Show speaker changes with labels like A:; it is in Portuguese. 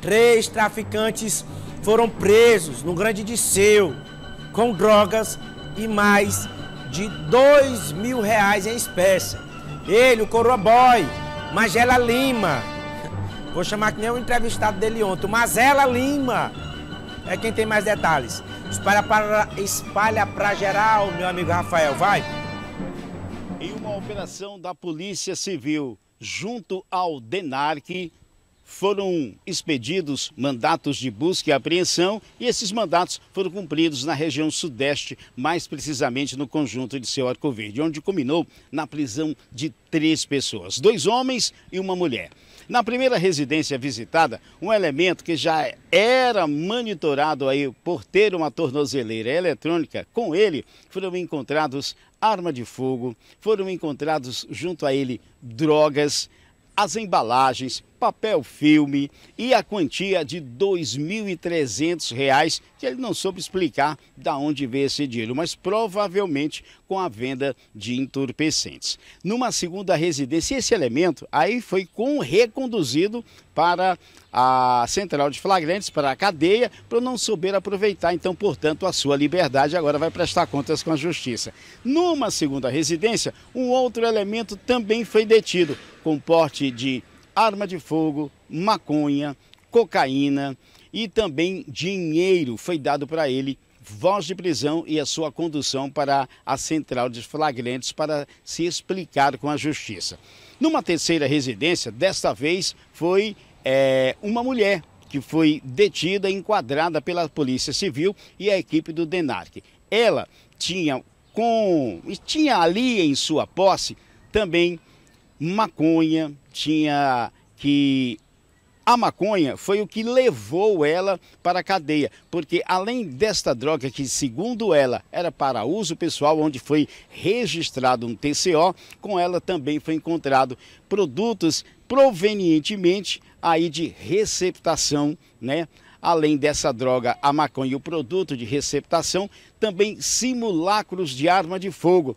A: Três traficantes foram presos no Grande Disseu com drogas e mais de dois mil reais em espécie. Ele, o Coroa Boy, Magela Lima. Vou chamar que nem o entrevistado dele ontem. Mazela Lima. É quem tem mais detalhes. Espalha para, espalha para geral, meu amigo Rafael. Vai.
B: Em uma operação da Polícia Civil junto ao DENARC, foram expedidos mandatos de busca e apreensão e esses mandatos foram cumpridos na região sudeste, mais precisamente no conjunto de seu Arco Verde, onde culminou na prisão de três pessoas, dois homens e uma mulher. Na primeira residência visitada, um elemento que já era monitorado aí por ter uma tornozeleira eletrônica, com ele foram encontrados arma de fogo, foram encontrados junto a ele drogas, as embalagens papel filme e a quantia de R$ 2.300, que ele não soube explicar de onde veio esse dinheiro, mas provavelmente com a venda de entorpecentes. Numa segunda residência, esse elemento aí foi com, reconduzido para a central de flagrantes, para a cadeia, para não souber aproveitar, então, portanto, a sua liberdade agora vai prestar contas com a justiça. Numa segunda residência, um outro elemento também foi detido, com porte de arma de fogo, maconha, cocaína e também dinheiro foi dado para ele, voz de prisão e a sua condução para a central de flagrantes para se explicar com a justiça. Numa terceira residência, desta vez foi é, uma mulher que foi detida enquadrada pela Polícia Civil e a equipe do DENARC. Ela tinha com tinha ali em sua posse também maconha, tinha que a maconha foi o que levou ela para a cadeia, porque além desta droga que, segundo ela, era para uso pessoal, onde foi registrado um TCO, com ela também foi encontrado produtos provenientemente aí de receptação, né? Além dessa droga, a maconha e o produto de receptação, também simulacros de arma de fogo.